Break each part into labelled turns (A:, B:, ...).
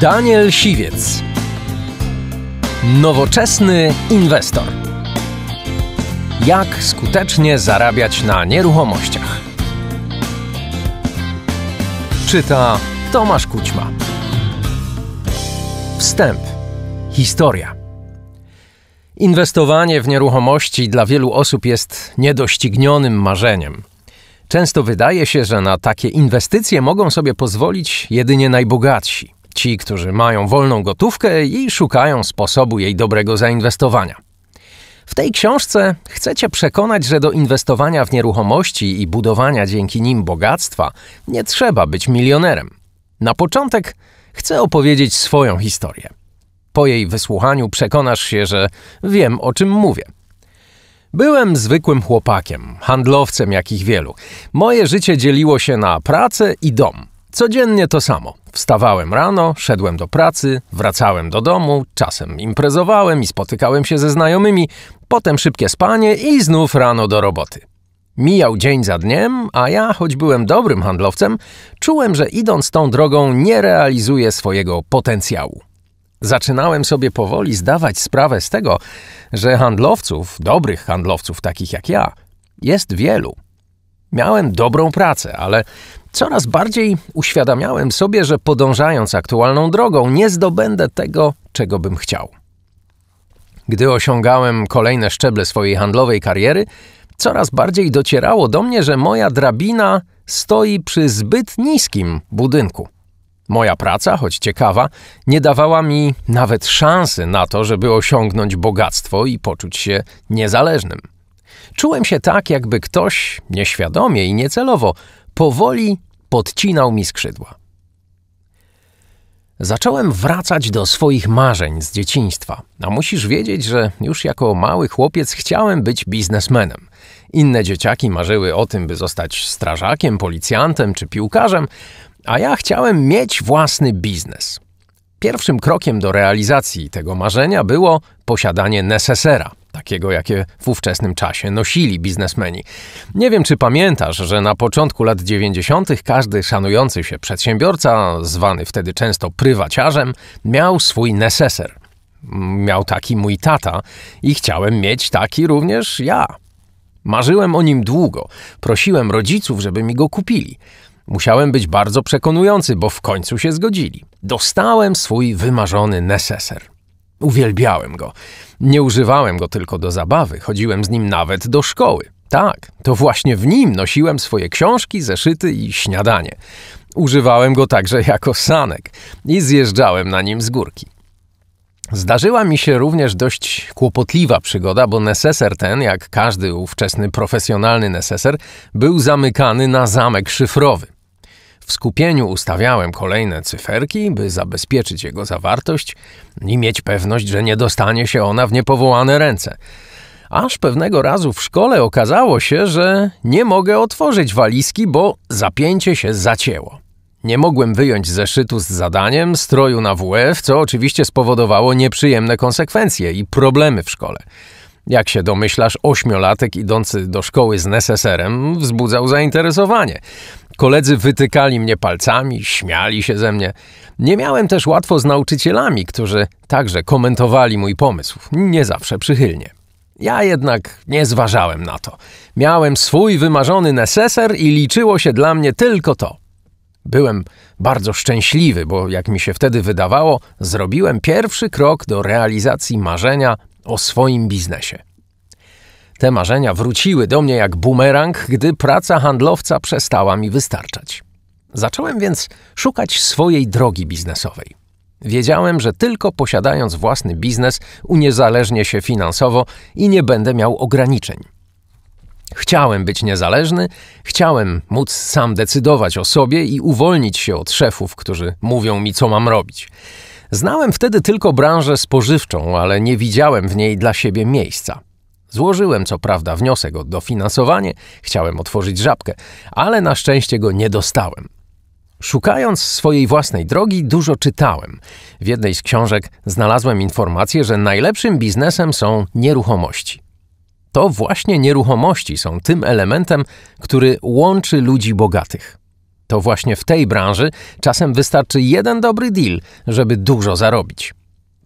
A: Daniel Siwiec. Nowoczesny inwestor. Jak skutecznie zarabiać na nieruchomościach? Czyta Tomasz Kućma. Wstęp. Historia. Inwestowanie w nieruchomości dla wielu osób jest niedoścignionym marzeniem. Często wydaje się, że na takie inwestycje mogą sobie pozwolić jedynie najbogatsi. Ci, którzy mają wolną gotówkę i szukają sposobu jej dobrego zainwestowania. W tej książce chcecie przekonać, że do inwestowania w nieruchomości i budowania dzięki nim bogactwa nie trzeba być milionerem. Na początek chcę opowiedzieć swoją historię. Po jej wysłuchaniu przekonasz się, że wiem o czym mówię. Byłem zwykłym chłopakiem, handlowcem jakich wielu. Moje życie dzieliło się na pracę i dom. Codziennie to samo. Wstawałem rano, szedłem do pracy, wracałem do domu, czasem imprezowałem i spotykałem się ze znajomymi, potem szybkie spanie i znów rano do roboty. Mijał dzień za dniem, a ja, choć byłem dobrym handlowcem, czułem, że idąc tą drogą nie realizuję swojego potencjału. Zaczynałem sobie powoli zdawać sprawę z tego, że handlowców, dobrych handlowców takich jak ja, jest wielu. Miałem dobrą pracę, ale Coraz bardziej uświadamiałem sobie, że podążając aktualną drogą, nie zdobędę tego, czego bym chciał. Gdy osiągałem kolejne szczeble swojej handlowej kariery, coraz bardziej docierało do mnie, że moja drabina stoi przy zbyt niskim budynku. Moja praca, choć ciekawa, nie dawała mi nawet szansy na to, żeby osiągnąć bogactwo i poczuć się niezależnym. Czułem się tak, jakby ktoś nieświadomie i niecelowo Powoli podcinał mi skrzydła. Zacząłem wracać do swoich marzeń z dzieciństwa, a musisz wiedzieć, że już jako mały chłopiec chciałem być biznesmenem. Inne dzieciaki marzyły o tym, by zostać strażakiem, policjantem czy piłkarzem, a ja chciałem mieć własny biznes. Pierwszym krokiem do realizacji tego marzenia było posiadanie necessera, takiego jakie w ówczesnym czasie nosili biznesmeni. Nie wiem, czy pamiętasz, że na początku lat 90. każdy szanujący się przedsiębiorca, zwany wtedy często prywaciarzem, miał swój neseser. Miał taki mój tata i chciałem mieć taki również ja. Marzyłem o nim długo, prosiłem rodziców, żeby mi go kupili. Musiałem być bardzo przekonujący, bo w końcu się zgodzili. Dostałem swój wymarzony neseser. Uwielbiałem go. Nie używałem go tylko do zabawy, chodziłem z nim nawet do szkoły. Tak, to właśnie w nim nosiłem swoje książki, zeszyty i śniadanie. Używałem go także jako sanek i zjeżdżałem na nim z górki. Zdarzyła mi się również dość kłopotliwa przygoda, bo neseser ten, jak każdy ówczesny profesjonalny neseser, był zamykany na zamek szyfrowy. W skupieniu ustawiałem kolejne cyferki, by zabezpieczyć jego zawartość i mieć pewność, że nie dostanie się ona w niepowołane ręce. Aż pewnego razu w szkole okazało się, że nie mogę otworzyć walizki, bo zapięcie się zacięło. Nie mogłem wyjąć zeszytu z zadaniem, stroju na WF, co oczywiście spowodowało nieprzyjemne konsekwencje i problemy w szkole. Jak się domyślasz, ośmiolatek idący do szkoły z neseserem wzbudzał zainteresowanie. Koledzy wytykali mnie palcami, śmiali się ze mnie. Nie miałem też łatwo z nauczycielami, którzy także komentowali mój pomysł, nie zawsze przychylnie. Ja jednak nie zważałem na to. Miałem swój wymarzony neseser i liczyło się dla mnie tylko to. Byłem bardzo szczęśliwy, bo jak mi się wtedy wydawało, zrobiłem pierwszy krok do realizacji marzenia o swoim biznesie. Te marzenia wróciły do mnie jak bumerang, gdy praca handlowca przestała mi wystarczać. Zacząłem więc szukać swojej drogi biznesowej. Wiedziałem, że tylko posiadając własny biznes uniezależnię się finansowo i nie będę miał ograniczeń. Chciałem być niezależny, chciałem móc sam decydować o sobie i uwolnić się od szefów, którzy mówią mi, co mam robić. Znałem wtedy tylko branżę spożywczą, ale nie widziałem w niej dla siebie miejsca. Złożyłem co prawda wniosek o dofinansowanie, chciałem otworzyć żabkę, ale na szczęście go nie dostałem. Szukając swojej własnej drogi, dużo czytałem. W jednej z książek znalazłem informację, że najlepszym biznesem są nieruchomości. To właśnie nieruchomości są tym elementem, który łączy ludzi bogatych. To właśnie w tej branży czasem wystarczy jeden dobry deal, żeby dużo zarobić.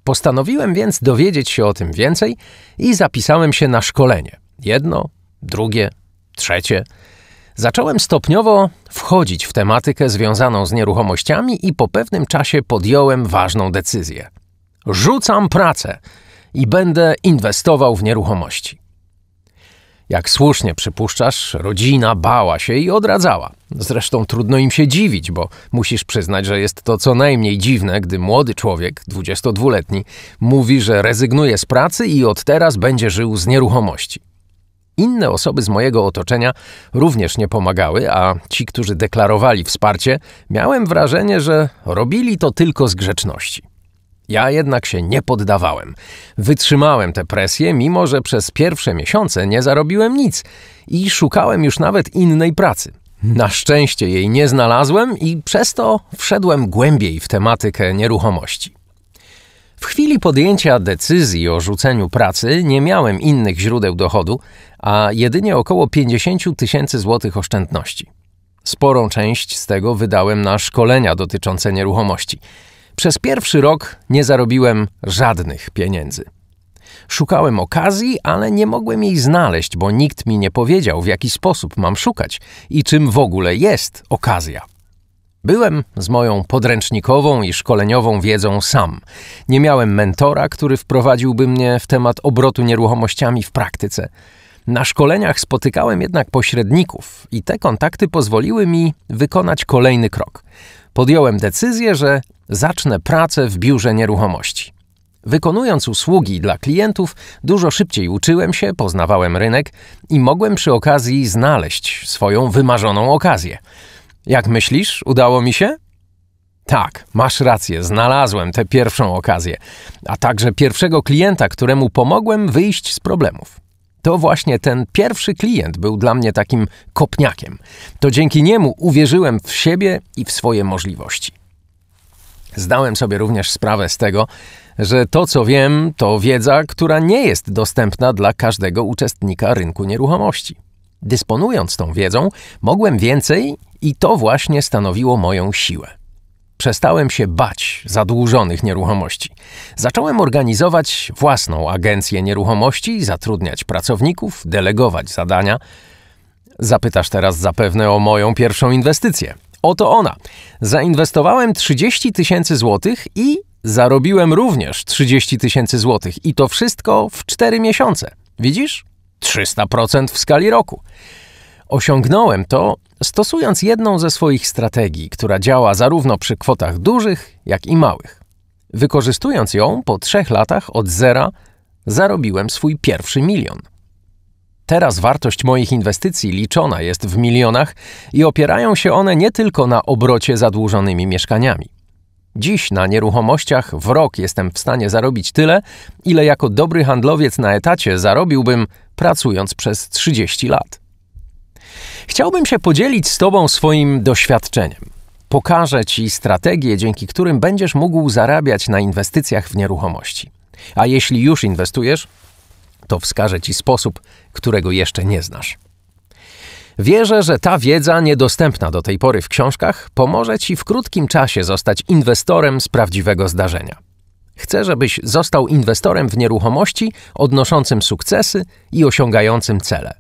A: Postanowiłem więc dowiedzieć się o tym więcej i zapisałem się na szkolenie. Jedno, drugie, trzecie. Zacząłem stopniowo wchodzić w tematykę związaną z nieruchomościami i po pewnym czasie podjąłem ważną decyzję. Rzucam pracę i będę inwestował w nieruchomości. Jak słusznie przypuszczasz, rodzina bała się i odradzała. Zresztą trudno im się dziwić, bo musisz przyznać, że jest to co najmniej dziwne, gdy młody człowiek, 22-letni, mówi, że rezygnuje z pracy i od teraz będzie żył z nieruchomości. Inne osoby z mojego otoczenia również nie pomagały, a ci, którzy deklarowali wsparcie, miałem wrażenie, że robili to tylko z grzeczności. Ja jednak się nie poddawałem. Wytrzymałem tę presję, mimo że przez pierwsze miesiące nie zarobiłem nic i szukałem już nawet innej pracy. Na szczęście jej nie znalazłem i przez to wszedłem głębiej w tematykę nieruchomości. W chwili podjęcia decyzji o rzuceniu pracy nie miałem innych źródeł dochodu, a jedynie około 50 tysięcy złotych oszczędności. Sporą część z tego wydałem na szkolenia dotyczące nieruchomości – przez pierwszy rok nie zarobiłem żadnych pieniędzy. Szukałem okazji, ale nie mogłem jej znaleźć, bo nikt mi nie powiedział, w jaki sposób mam szukać i czym w ogóle jest okazja. Byłem z moją podręcznikową i szkoleniową wiedzą sam. Nie miałem mentora, który wprowadziłby mnie w temat obrotu nieruchomościami w praktyce. Na szkoleniach spotykałem jednak pośredników i te kontakty pozwoliły mi wykonać kolejny krok podjąłem decyzję, że zacznę pracę w biurze nieruchomości. Wykonując usługi dla klientów, dużo szybciej uczyłem się, poznawałem rynek i mogłem przy okazji znaleźć swoją wymarzoną okazję. Jak myślisz, udało mi się? Tak, masz rację, znalazłem tę pierwszą okazję, a także pierwszego klienta, któremu pomogłem wyjść z problemów. To właśnie ten pierwszy klient był dla mnie takim kopniakiem. To dzięki niemu uwierzyłem w siebie i w swoje możliwości. Zdałem sobie również sprawę z tego, że to co wiem, to wiedza, która nie jest dostępna dla każdego uczestnika rynku nieruchomości. Dysponując tą wiedzą, mogłem więcej i to właśnie stanowiło moją siłę. Przestałem się bać zadłużonych nieruchomości. Zacząłem organizować własną agencję nieruchomości, zatrudniać pracowników, delegować zadania. Zapytasz teraz zapewne o moją pierwszą inwestycję. Oto ona. Zainwestowałem 30 tysięcy złotych i zarobiłem również 30 tysięcy złotych. I to wszystko w 4 miesiące. Widzisz? 300% w skali roku. Osiągnąłem to stosując jedną ze swoich strategii, która działa zarówno przy kwotach dużych, jak i małych. Wykorzystując ją, po trzech latach od zera zarobiłem swój pierwszy milion. Teraz wartość moich inwestycji liczona jest w milionach i opierają się one nie tylko na obrocie zadłużonymi mieszkaniami. Dziś na nieruchomościach w rok jestem w stanie zarobić tyle, ile jako dobry handlowiec na etacie zarobiłbym pracując przez 30 lat. Chciałbym się podzielić z Tobą swoim doświadczeniem. Pokażę Ci strategie, dzięki którym będziesz mógł zarabiać na inwestycjach w nieruchomości. A jeśli już inwestujesz, to wskażę Ci sposób, którego jeszcze nie znasz. Wierzę, że ta wiedza niedostępna do tej pory w książkach pomoże Ci w krótkim czasie zostać inwestorem z prawdziwego zdarzenia. Chcę, żebyś został inwestorem w nieruchomości odnoszącym sukcesy i osiągającym cele.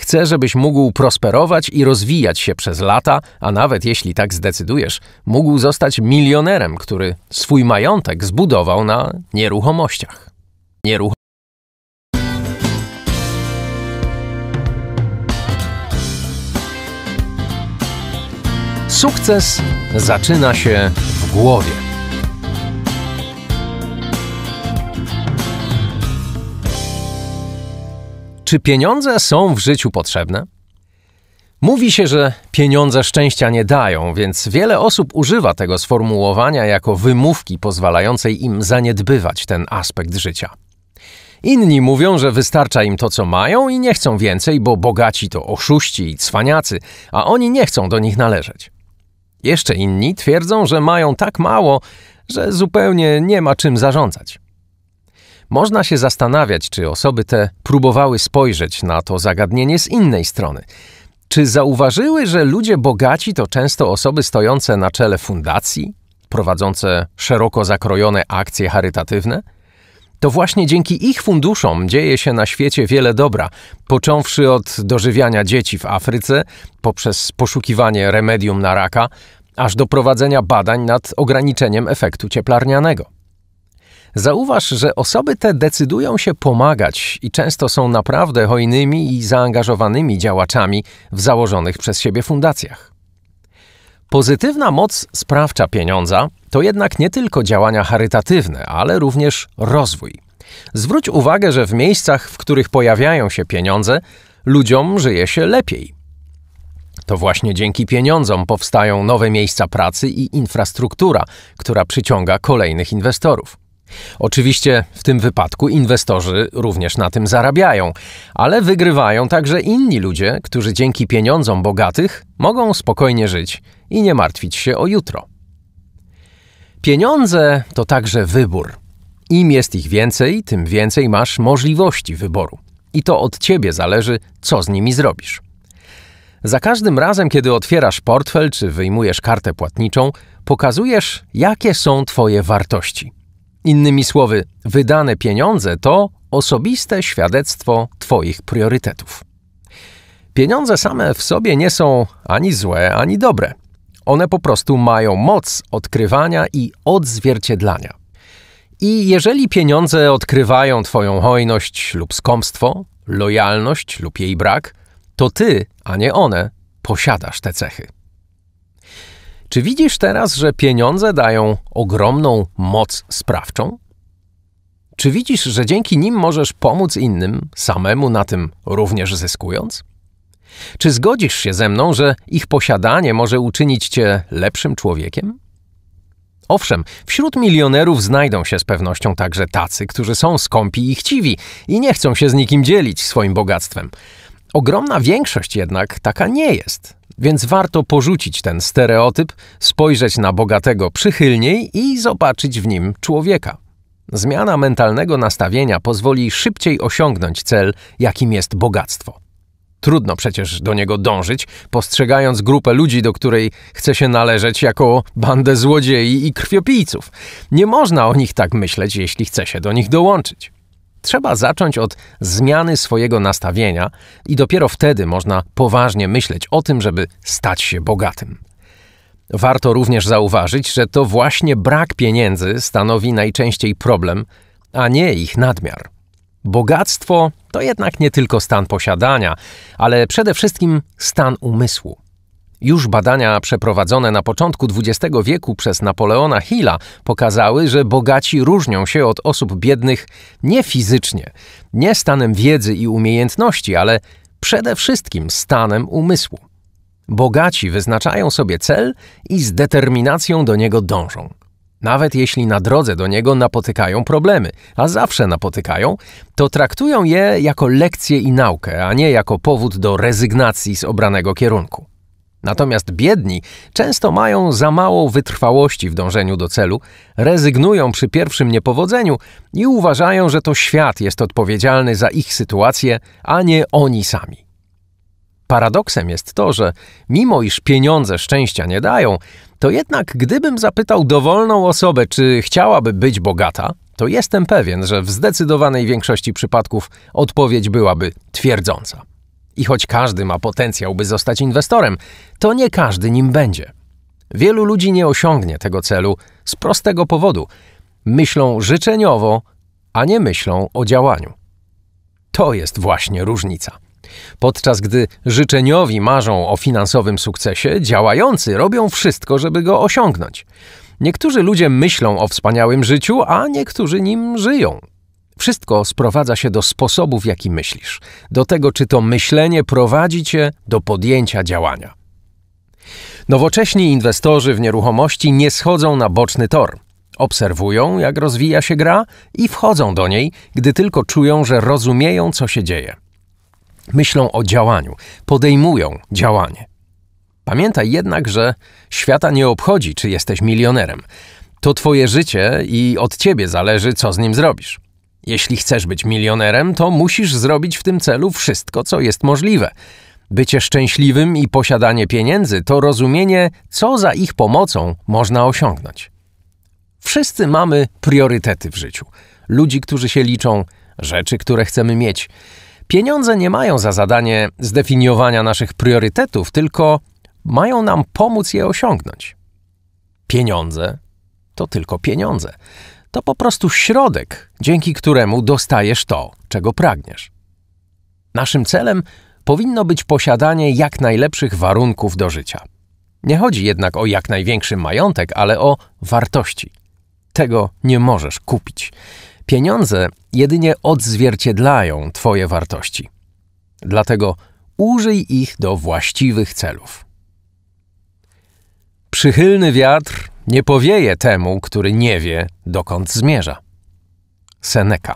A: Chcę, żebyś mógł prosperować i rozwijać się przez lata, a nawet jeśli tak zdecydujesz, mógł zostać milionerem, który swój majątek zbudował na nieruchomościach. Nieruch Sukces zaczyna się w głowie. Czy pieniądze są w życiu potrzebne? Mówi się, że pieniądze szczęścia nie dają, więc wiele osób używa tego sformułowania jako wymówki pozwalającej im zaniedbywać ten aspekt życia. Inni mówią, że wystarcza im to, co mają i nie chcą więcej, bo bogaci to oszuści i cwaniacy, a oni nie chcą do nich należeć. Jeszcze inni twierdzą, że mają tak mało, że zupełnie nie ma czym zarządzać. Można się zastanawiać, czy osoby te próbowały spojrzeć na to zagadnienie z innej strony. Czy zauważyły, że ludzie bogaci to często osoby stojące na czele fundacji, prowadzące szeroko zakrojone akcje charytatywne? To właśnie dzięki ich funduszom dzieje się na świecie wiele dobra, począwszy od dożywiania dzieci w Afryce, poprzez poszukiwanie remedium na raka, aż do prowadzenia badań nad ograniczeniem efektu cieplarnianego. Zauważ, że osoby te decydują się pomagać i często są naprawdę hojnymi i zaangażowanymi działaczami w założonych przez siebie fundacjach. Pozytywna moc sprawcza pieniądza to jednak nie tylko działania charytatywne, ale również rozwój. Zwróć uwagę, że w miejscach, w których pojawiają się pieniądze, ludziom żyje się lepiej. To właśnie dzięki pieniądzom powstają nowe miejsca pracy i infrastruktura, która przyciąga kolejnych inwestorów. Oczywiście w tym wypadku inwestorzy również na tym zarabiają, ale wygrywają także inni ludzie, którzy dzięki pieniądzom bogatych mogą spokojnie żyć i nie martwić się o jutro. Pieniądze to także wybór. Im jest ich więcej, tym więcej masz możliwości wyboru. I to od ciebie zależy, co z nimi zrobisz. Za każdym razem, kiedy otwierasz portfel czy wyjmujesz kartę płatniczą, pokazujesz, jakie są Twoje wartości. Innymi słowy, wydane pieniądze to osobiste świadectwo Twoich priorytetów. Pieniądze same w sobie nie są ani złe, ani dobre. One po prostu mają moc odkrywania i odzwierciedlania. I jeżeli pieniądze odkrywają Twoją hojność lub skomstwo, lojalność lub jej brak, to Ty, a nie one, posiadasz te cechy. Czy widzisz teraz, że pieniądze dają ogromną moc sprawczą? Czy widzisz, że dzięki nim możesz pomóc innym, samemu na tym również zyskując? Czy zgodzisz się ze mną, że ich posiadanie może uczynić cię lepszym człowiekiem? Owszem, wśród milionerów znajdą się z pewnością także tacy, którzy są skąpi i chciwi i nie chcą się z nikim dzielić swoim bogactwem. Ogromna większość jednak taka nie jest. Więc warto porzucić ten stereotyp, spojrzeć na bogatego przychylniej i zobaczyć w nim człowieka. Zmiana mentalnego nastawienia pozwoli szybciej osiągnąć cel, jakim jest bogactwo. Trudno przecież do niego dążyć, postrzegając grupę ludzi, do której chce się należeć, jako bandę złodziei i krwiopijców. Nie można o nich tak myśleć, jeśli chce się do nich dołączyć. Trzeba zacząć od zmiany swojego nastawienia i dopiero wtedy można poważnie myśleć o tym, żeby stać się bogatym. Warto również zauważyć, że to właśnie brak pieniędzy stanowi najczęściej problem, a nie ich nadmiar. Bogactwo to jednak nie tylko stan posiadania, ale przede wszystkim stan umysłu. Już badania przeprowadzone na początku XX wieku przez Napoleona Hilla pokazały, że bogaci różnią się od osób biednych nie fizycznie, nie stanem wiedzy i umiejętności, ale przede wszystkim stanem umysłu. Bogaci wyznaczają sobie cel i z determinacją do niego dążą. Nawet jeśli na drodze do niego napotykają problemy, a zawsze napotykają, to traktują je jako lekcje i naukę, a nie jako powód do rezygnacji z obranego kierunku. Natomiast biedni często mają za mało wytrwałości w dążeniu do celu, rezygnują przy pierwszym niepowodzeniu i uważają, że to świat jest odpowiedzialny za ich sytuację, a nie oni sami. Paradoksem jest to, że mimo iż pieniądze szczęścia nie dają, to jednak gdybym zapytał dowolną osobę, czy chciałaby być bogata, to jestem pewien, że w zdecydowanej większości przypadków odpowiedź byłaby twierdząca. I choć każdy ma potencjał, by zostać inwestorem, to nie każdy nim będzie. Wielu ludzi nie osiągnie tego celu z prostego powodu. Myślą życzeniowo, a nie myślą o działaniu. To jest właśnie różnica. Podczas gdy życzeniowi marzą o finansowym sukcesie, działający robią wszystko, żeby go osiągnąć. Niektórzy ludzie myślą o wspaniałym życiu, a niektórzy nim żyją. Wszystko sprowadza się do sposobów, w jaki myślisz, do tego, czy to myślenie prowadzi cię do podjęcia działania. Nowocześni inwestorzy w nieruchomości nie schodzą na boczny tor. Obserwują, jak rozwija się gra i wchodzą do niej, gdy tylko czują, że rozumieją, co się dzieje. Myślą o działaniu, podejmują działanie. Pamiętaj jednak, że świata nie obchodzi, czy jesteś milionerem. To twoje życie i od ciebie zależy, co z nim zrobisz. Jeśli chcesz być milionerem, to musisz zrobić w tym celu wszystko, co jest możliwe. Bycie szczęśliwym i posiadanie pieniędzy to rozumienie, co za ich pomocą można osiągnąć. Wszyscy mamy priorytety w życiu. Ludzi, którzy się liczą, rzeczy, które chcemy mieć. Pieniądze nie mają za zadanie zdefiniowania naszych priorytetów, tylko mają nam pomóc je osiągnąć. Pieniądze to tylko pieniądze to po prostu środek, dzięki któremu dostajesz to, czego pragniesz. Naszym celem powinno być posiadanie jak najlepszych warunków do życia. Nie chodzi jednak o jak największy majątek, ale o wartości. Tego nie możesz kupić. Pieniądze jedynie odzwierciedlają Twoje wartości. Dlatego użyj ich do właściwych celów. Przychylny wiatr nie powieje temu, który nie wie, dokąd zmierza. Seneca.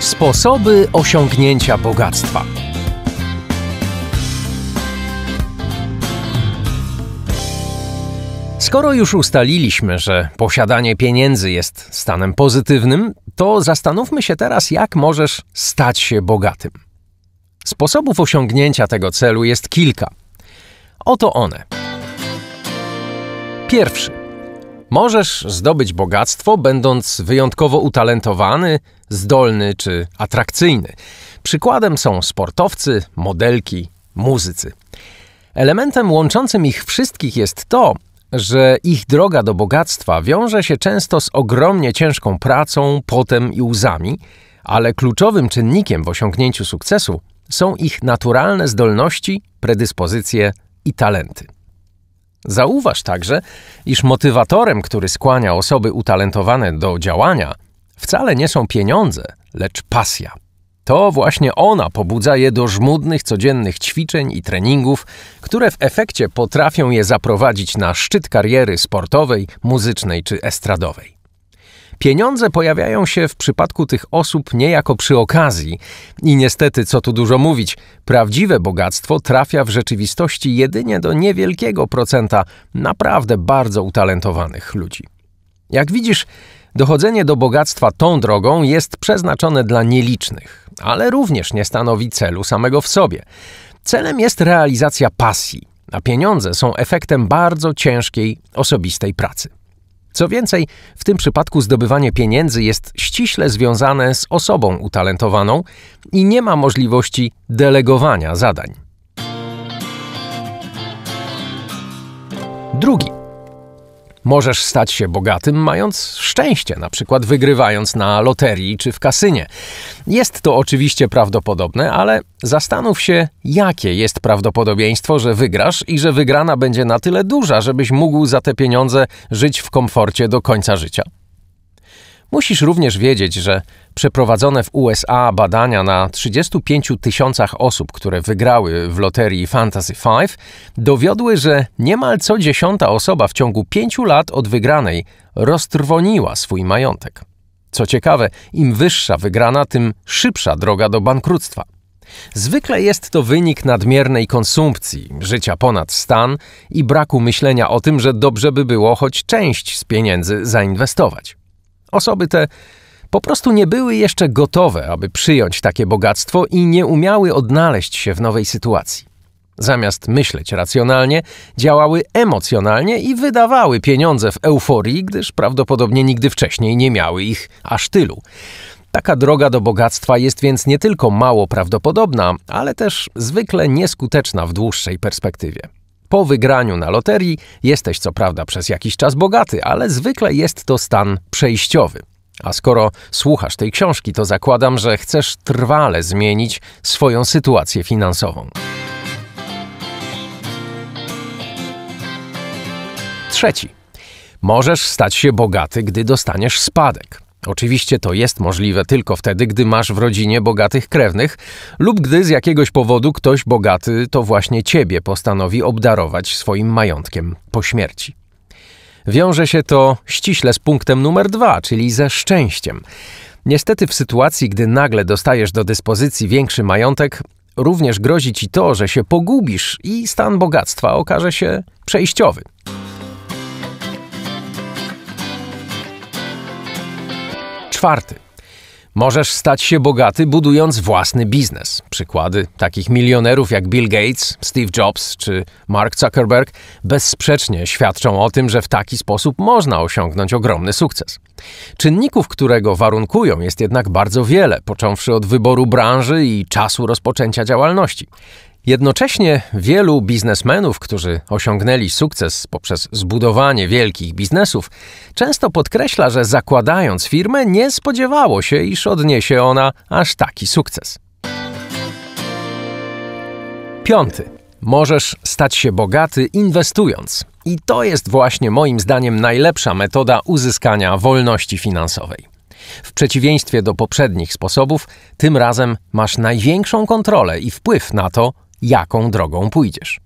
A: Sposoby osiągnięcia bogactwa. Skoro już ustaliliśmy, że posiadanie pieniędzy jest stanem pozytywnym, to zastanówmy się teraz, jak możesz stać się bogatym. Sposobów osiągnięcia tego celu jest kilka. Oto one. Pierwszy. Możesz zdobyć bogactwo, będąc wyjątkowo utalentowany, zdolny czy atrakcyjny. Przykładem są sportowcy, modelki, muzycy. Elementem łączącym ich wszystkich jest to, że ich droga do bogactwa wiąże się często z ogromnie ciężką pracą, potem i łzami, ale kluczowym czynnikiem w osiągnięciu sukcesu są ich naturalne zdolności, predyspozycje i talenty. Zauważ także, iż motywatorem, który skłania osoby utalentowane do działania, wcale nie są pieniądze, lecz pasja. To właśnie ona pobudza je do żmudnych, codziennych ćwiczeń i treningów, które w efekcie potrafią je zaprowadzić na szczyt kariery sportowej, muzycznej czy estradowej. Pieniądze pojawiają się w przypadku tych osób niejako przy okazji i niestety, co tu dużo mówić, prawdziwe bogactwo trafia w rzeczywistości jedynie do niewielkiego procenta naprawdę bardzo utalentowanych ludzi. Jak widzisz, Dochodzenie do bogactwa tą drogą jest przeznaczone dla nielicznych, ale również nie stanowi celu samego w sobie. Celem jest realizacja pasji, a pieniądze są efektem bardzo ciężkiej, osobistej pracy. Co więcej, w tym przypadku zdobywanie pieniędzy jest ściśle związane z osobą utalentowaną i nie ma możliwości delegowania zadań. Drugi Możesz stać się bogatym, mając szczęście, na przykład wygrywając na loterii czy w kasynie. Jest to oczywiście prawdopodobne, ale zastanów się, jakie jest prawdopodobieństwo, że wygrasz i że wygrana będzie na tyle duża, żebyś mógł za te pieniądze żyć w komforcie do końca życia. Musisz również wiedzieć, że przeprowadzone w USA badania na 35 tysiącach osób, które wygrały w loterii Fantasy V, dowiodły, że niemal co dziesiąta osoba w ciągu pięciu lat od wygranej roztrwoniła swój majątek. Co ciekawe, im wyższa wygrana, tym szybsza droga do bankructwa. Zwykle jest to wynik nadmiernej konsumpcji, życia ponad stan i braku myślenia o tym, że dobrze by było choć część z pieniędzy zainwestować. Osoby te po prostu nie były jeszcze gotowe, aby przyjąć takie bogactwo i nie umiały odnaleźć się w nowej sytuacji. Zamiast myśleć racjonalnie, działały emocjonalnie i wydawały pieniądze w euforii, gdyż prawdopodobnie nigdy wcześniej nie miały ich aż tylu. Taka droga do bogactwa jest więc nie tylko mało prawdopodobna, ale też zwykle nieskuteczna w dłuższej perspektywie. Po wygraniu na loterii jesteś co prawda przez jakiś czas bogaty, ale zwykle jest to stan przejściowy. A skoro słuchasz tej książki, to zakładam, że chcesz trwale zmienić swoją sytuację finansową. Trzeci. Możesz stać się bogaty, gdy dostaniesz spadek. Oczywiście to jest możliwe tylko wtedy, gdy masz w rodzinie bogatych krewnych lub gdy z jakiegoś powodu ktoś bogaty to właśnie ciebie postanowi obdarować swoim majątkiem po śmierci. Wiąże się to ściśle z punktem numer dwa, czyli ze szczęściem. Niestety, w sytuacji, gdy nagle dostajesz do dyspozycji większy majątek, również grozi ci to, że się pogubisz i stan bogactwa okaże się przejściowy. czwarty. Możesz stać się bogaty budując własny biznes. Przykłady takich milionerów jak Bill Gates, Steve Jobs czy Mark Zuckerberg bezsprzecznie świadczą o tym, że w taki sposób można osiągnąć ogromny sukces. Czynników, którego warunkują, jest jednak bardzo wiele, począwszy od wyboru branży i czasu rozpoczęcia działalności. Jednocześnie wielu biznesmenów, którzy osiągnęli sukces poprzez zbudowanie wielkich biznesów, często podkreśla, że zakładając firmę nie spodziewało się, iż odniesie ona aż taki sukces. Piąty. Możesz stać się bogaty inwestując. I to jest właśnie moim zdaniem najlepsza metoda uzyskania wolności finansowej. W przeciwieństwie do poprzednich sposobów, tym razem masz największą kontrolę i wpływ na to, jaką drogą pójdziesz.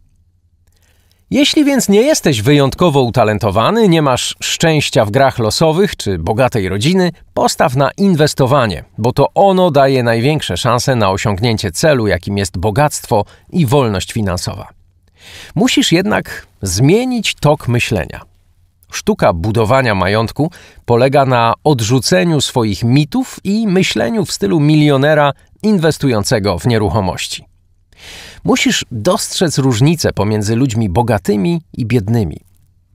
A: Jeśli więc nie jesteś wyjątkowo utalentowany, nie masz szczęścia w grach losowych czy bogatej rodziny, postaw na inwestowanie, bo to ono daje największe szanse na osiągnięcie celu, jakim jest bogactwo i wolność finansowa. Musisz jednak zmienić tok myślenia. Sztuka budowania majątku polega na odrzuceniu swoich mitów i myśleniu w stylu milionera inwestującego w nieruchomości. Musisz dostrzec różnicę pomiędzy ludźmi bogatymi i biednymi.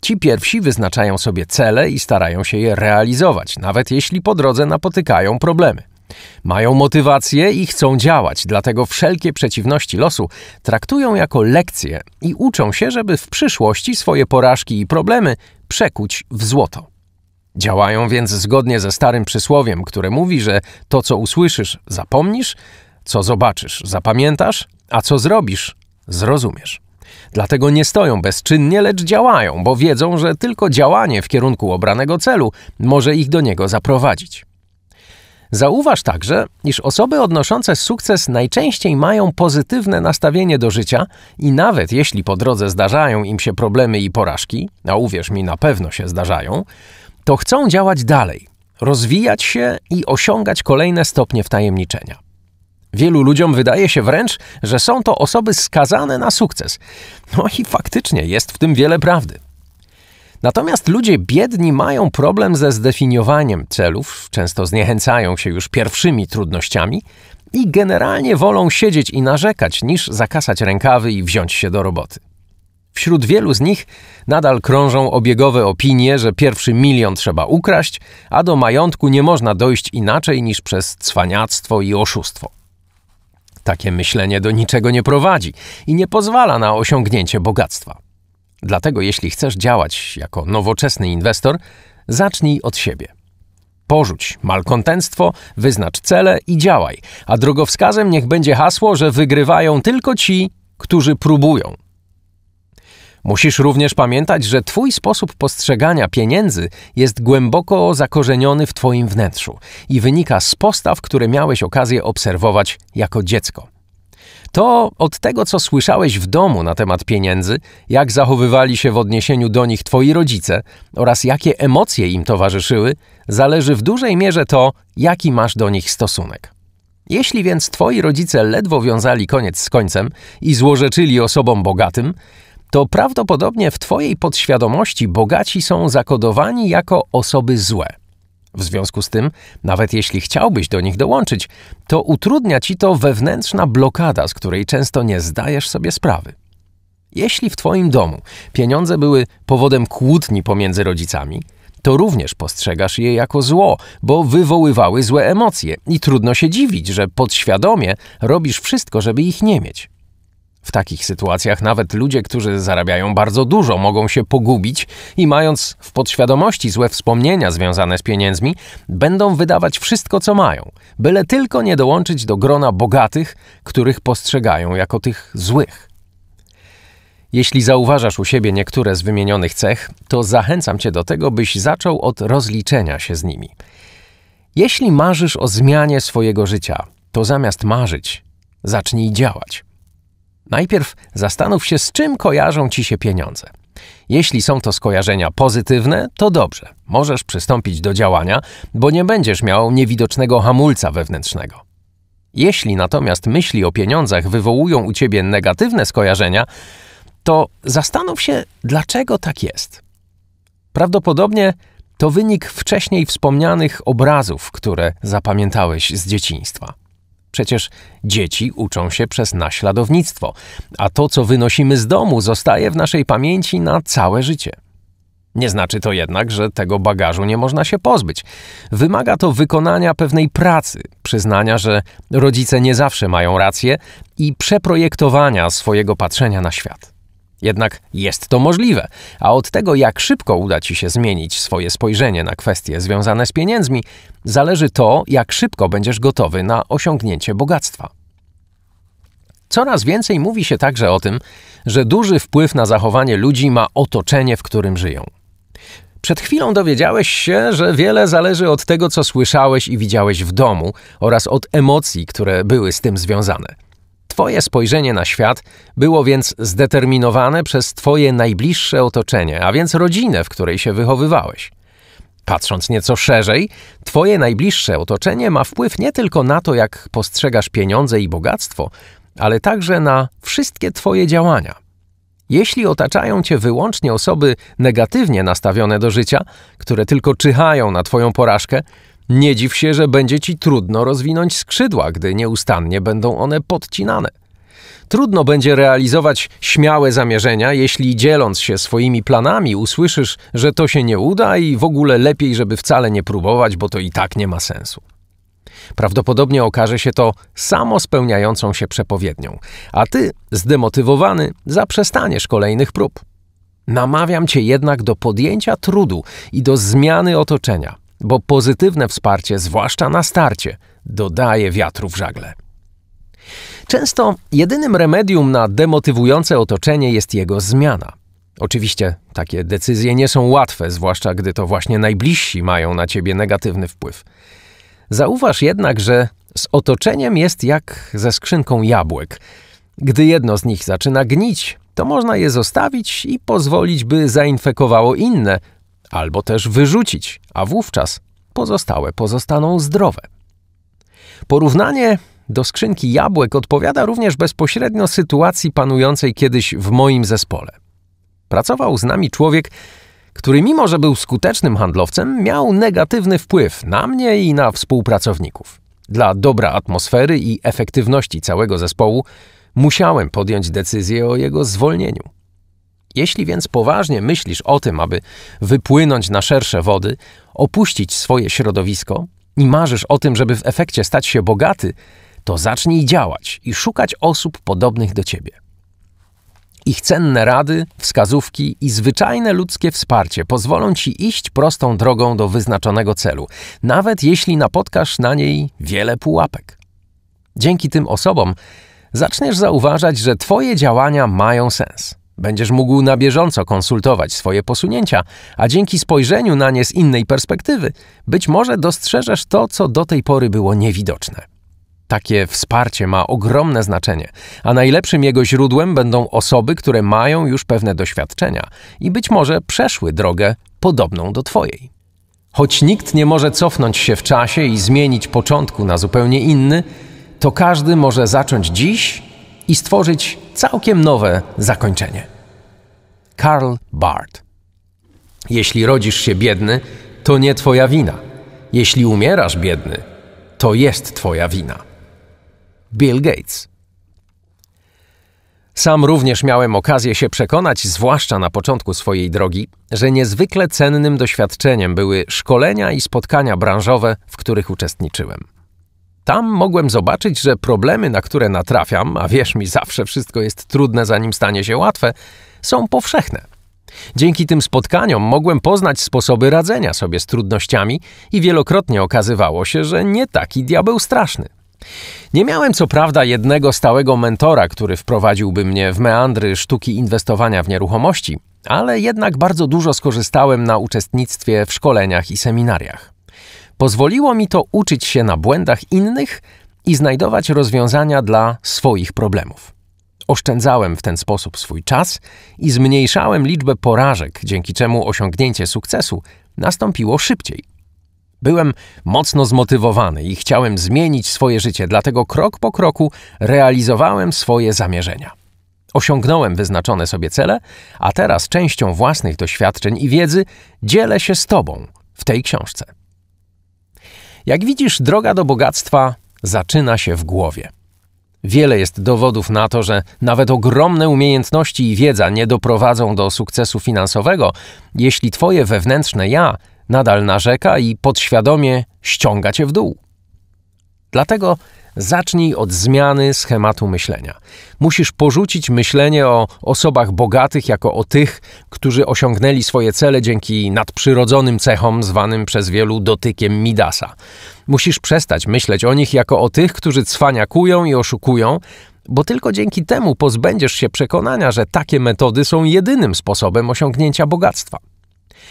A: Ci pierwsi wyznaczają sobie cele i starają się je realizować, nawet jeśli po drodze napotykają problemy. Mają motywację i chcą działać, dlatego wszelkie przeciwności losu traktują jako lekcje i uczą się, żeby w przyszłości swoje porażki i problemy przekuć w złoto. Działają więc zgodnie ze starym przysłowiem, które mówi, że to co usłyszysz zapomnisz, co zobaczysz zapamiętasz, a co zrobisz, zrozumiesz. Dlatego nie stoją bezczynnie, lecz działają, bo wiedzą, że tylko działanie w kierunku obranego celu może ich do niego zaprowadzić. Zauważ także, iż osoby odnoszące sukces najczęściej mają pozytywne nastawienie do życia i nawet jeśli po drodze zdarzają im się problemy i porażki, a uwierz mi, na pewno się zdarzają, to chcą działać dalej, rozwijać się i osiągać kolejne stopnie wtajemniczenia. Wielu ludziom wydaje się wręcz, że są to osoby skazane na sukces. No i faktycznie jest w tym wiele prawdy. Natomiast ludzie biedni mają problem ze zdefiniowaniem celów, często zniechęcają się już pierwszymi trudnościami i generalnie wolą siedzieć i narzekać, niż zakasać rękawy i wziąć się do roboty. Wśród wielu z nich nadal krążą obiegowe opinie, że pierwszy milion trzeba ukraść, a do majątku nie można dojść inaczej niż przez cwaniactwo i oszustwo. Takie myślenie do niczego nie prowadzi i nie pozwala na osiągnięcie bogactwa. Dlatego jeśli chcesz działać jako nowoczesny inwestor, zacznij od siebie. Porzuć malkontenstwo, wyznacz cele i działaj, a drogowskazem niech będzie hasło, że wygrywają tylko ci, którzy próbują. Musisz również pamiętać, że Twój sposób postrzegania pieniędzy jest głęboko zakorzeniony w Twoim wnętrzu i wynika z postaw, które miałeś okazję obserwować jako dziecko. To od tego, co słyszałeś w domu na temat pieniędzy, jak zachowywali się w odniesieniu do nich Twoi rodzice oraz jakie emocje im towarzyszyły, zależy w dużej mierze to, jaki masz do nich stosunek. Jeśli więc twoi rodzice ledwo wiązali koniec z końcem i złorzeczyli osobom bogatym, to prawdopodobnie w Twojej podświadomości bogaci są zakodowani jako osoby złe. W związku z tym, nawet jeśli chciałbyś do nich dołączyć, to utrudnia ci to wewnętrzna blokada, z której często nie zdajesz sobie sprawy. Jeśli w Twoim domu pieniądze były powodem kłótni pomiędzy rodzicami, to również postrzegasz je jako zło, bo wywoływały złe emocje i trudno się dziwić, że podświadomie robisz wszystko, żeby ich nie mieć. W takich sytuacjach nawet ludzie, którzy zarabiają bardzo dużo, mogą się pogubić i mając w podświadomości złe wspomnienia związane z pieniędzmi, będą wydawać wszystko, co mają, byle tylko nie dołączyć do grona bogatych, których postrzegają jako tych złych. Jeśli zauważasz u siebie niektóre z wymienionych cech, to zachęcam cię do tego, byś zaczął od rozliczenia się z nimi. Jeśli marzysz o zmianie swojego życia, to zamiast marzyć, zacznij działać. Najpierw zastanów się, z czym kojarzą ci się pieniądze. Jeśli są to skojarzenia pozytywne, to dobrze, możesz przystąpić do działania, bo nie będziesz miał niewidocznego hamulca wewnętrznego. Jeśli natomiast myśli o pieniądzach wywołują u ciebie negatywne skojarzenia, to zastanów się, dlaczego tak jest. Prawdopodobnie to wynik wcześniej wspomnianych obrazów, które zapamiętałeś z dzieciństwa. Przecież dzieci uczą się przez naśladownictwo, a to, co wynosimy z domu, zostaje w naszej pamięci na całe życie. Nie znaczy to jednak, że tego bagażu nie można się pozbyć. Wymaga to wykonania pewnej pracy, przyznania, że rodzice nie zawsze mają rację i przeprojektowania swojego patrzenia na świat. Jednak jest to możliwe, a od tego, jak szybko uda Ci się zmienić swoje spojrzenie na kwestie związane z pieniędzmi, zależy to, jak szybko będziesz gotowy na osiągnięcie bogactwa. Coraz więcej mówi się także o tym, że duży wpływ na zachowanie ludzi ma otoczenie, w którym żyją. Przed chwilą dowiedziałeś się, że wiele zależy od tego, co słyszałeś i widziałeś w domu oraz od emocji, które były z tym związane. Twoje spojrzenie na świat było więc zdeterminowane przez Twoje najbliższe otoczenie, a więc rodzinę, w której się wychowywałeś. Patrząc nieco szerzej, Twoje najbliższe otoczenie ma wpływ nie tylko na to, jak postrzegasz pieniądze i bogactwo, ale także na wszystkie Twoje działania. Jeśli otaczają Cię wyłącznie osoby negatywnie nastawione do życia, które tylko czyhają na Twoją porażkę, nie dziw się, że będzie ci trudno rozwinąć skrzydła, gdy nieustannie będą one podcinane. Trudno będzie realizować śmiałe zamierzenia, jeśli dzieląc się swoimi planami usłyszysz, że to się nie uda i w ogóle lepiej, żeby wcale nie próbować, bo to i tak nie ma sensu. Prawdopodobnie okaże się to samo spełniającą się przepowiednią, a ty, zdemotywowany, zaprzestaniesz kolejnych prób. Namawiam cię jednak do podjęcia trudu i do zmiany otoczenia bo pozytywne wsparcie, zwłaszcza na starcie, dodaje wiatru w żagle. Często jedynym remedium na demotywujące otoczenie jest jego zmiana. Oczywiście takie decyzje nie są łatwe, zwłaszcza gdy to właśnie najbliżsi mają na ciebie negatywny wpływ. Zauważ jednak, że z otoczeniem jest jak ze skrzynką jabłek. Gdy jedno z nich zaczyna gnić, to można je zostawić i pozwolić, by zainfekowało inne, albo też wyrzucić, a wówczas pozostałe pozostaną zdrowe. Porównanie do skrzynki jabłek odpowiada również bezpośrednio sytuacji panującej kiedyś w moim zespole. Pracował z nami człowiek, który mimo że był skutecznym handlowcem, miał negatywny wpływ na mnie i na współpracowników. Dla dobra atmosfery i efektywności całego zespołu musiałem podjąć decyzję o jego zwolnieniu. Jeśli więc poważnie myślisz o tym, aby wypłynąć na szersze wody, opuścić swoje środowisko i marzysz o tym, żeby w efekcie stać się bogaty, to zacznij działać i szukać osób podobnych do ciebie. Ich cenne rady, wskazówki i zwyczajne ludzkie wsparcie pozwolą ci iść prostą drogą do wyznaczonego celu, nawet jeśli napotkasz na niej wiele pułapek. Dzięki tym osobom zaczniesz zauważać, że Twoje działania mają sens. Będziesz mógł na bieżąco konsultować swoje posunięcia, a dzięki spojrzeniu na nie z innej perspektywy, być może dostrzeżesz to, co do tej pory było niewidoczne. Takie wsparcie ma ogromne znaczenie, a najlepszym jego źródłem będą osoby, które mają już pewne doświadczenia i być może przeszły drogę podobną do Twojej. Choć nikt nie może cofnąć się w czasie i zmienić początku na zupełnie inny, to każdy może zacząć dziś i stworzyć całkiem nowe zakończenie. Karl Barth. Jeśli rodzisz się biedny, to nie twoja wina. Jeśli umierasz biedny, to jest twoja wina. Bill Gates. Sam również miałem okazję się przekonać, zwłaszcza na początku swojej drogi, że niezwykle cennym doświadczeniem były szkolenia i spotkania branżowe, w których uczestniczyłem. Tam mogłem zobaczyć, że problemy, na które natrafiam, a wierz mi, zawsze wszystko jest trudne, zanim stanie się łatwe, są powszechne. Dzięki tym spotkaniom mogłem poznać sposoby radzenia sobie z trudnościami i wielokrotnie okazywało się, że nie taki diabeł straszny. Nie miałem co prawda jednego stałego mentora, który wprowadziłby mnie w meandry sztuki inwestowania w nieruchomości, ale jednak bardzo dużo skorzystałem na uczestnictwie w szkoleniach i seminariach. Pozwoliło mi to uczyć się na błędach innych i znajdować rozwiązania dla swoich problemów. Oszczędzałem w ten sposób swój czas i zmniejszałem liczbę porażek, dzięki czemu osiągnięcie sukcesu nastąpiło szybciej. Byłem mocno zmotywowany i chciałem zmienić swoje życie, dlatego krok po kroku realizowałem swoje zamierzenia. Osiągnąłem wyznaczone sobie cele, a teraz częścią własnych doświadczeń i wiedzy dzielę się z Tobą w tej książce. Jak widzisz, droga do bogactwa zaczyna się w głowie. Wiele jest dowodów na to, że nawet ogromne umiejętności i wiedza nie doprowadzą do sukcesu finansowego, jeśli twoje wewnętrzne ja nadal narzeka i podświadomie ściąga cię w dół. Dlatego Zacznij od zmiany schematu myślenia. Musisz porzucić myślenie o osobach bogatych jako o tych, którzy osiągnęli swoje cele dzięki nadprzyrodzonym cechom zwanym przez wielu dotykiem Midasa. Musisz przestać myśleć o nich jako o tych, którzy cwaniakują i oszukują, bo tylko dzięki temu pozbędziesz się przekonania, że takie metody są jedynym sposobem osiągnięcia bogactwa.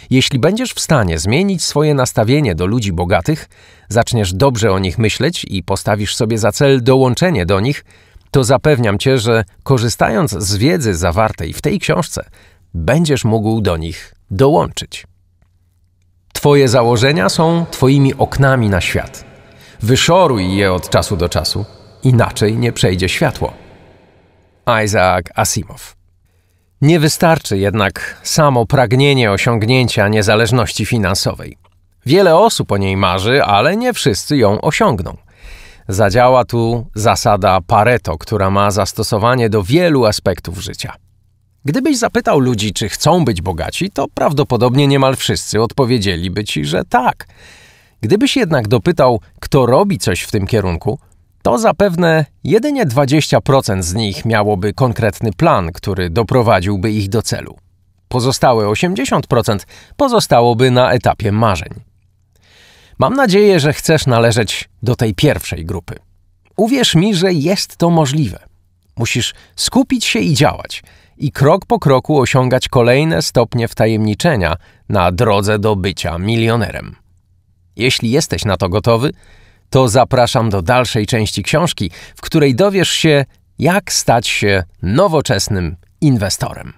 A: Jeśli będziesz w stanie zmienić swoje nastawienie do ludzi bogatych, zaczniesz dobrze o nich myśleć i postawisz sobie za cel dołączenie do nich, to zapewniam cię, że korzystając z wiedzy zawartej w tej książce, będziesz mógł do nich dołączyć. Twoje założenia są Twoimi oknami na świat. Wyszoruj je od czasu do czasu, inaczej nie przejdzie światło. Isaac Asimov nie wystarczy jednak samo pragnienie osiągnięcia niezależności finansowej. Wiele osób o niej marzy, ale nie wszyscy ją osiągną. Zadziała tu zasada Pareto, która ma zastosowanie do wielu aspektów życia. Gdybyś zapytał ludzi, czy chcą być bogaci, to prawdopodobnie niemal wszyscy odpowiedzieliby ci, że tak. Gdybyś jednak dopytał, kto robi coś w tym kierunku, to zapewne jedynie 20% z nich miałoby konkretny plan, który doprowadziłby ich do celu. Pozostałe 80% pozostałoby na etapie marzeń. Mam nadzieję, że chcesz należeć do tej pierwszej grupy. Uwierz mi, że jest to możliwe. Musisz skupić się i działać, i krok po kroku osiągać kolejne stopnie wtajemniczenia na drodze do bycia milionerem. Jeśli jesteś na to gotowy, to zapraszam do dalszej części książki, w której dowiesz się, jak stać się nowoczesnym inwestorem.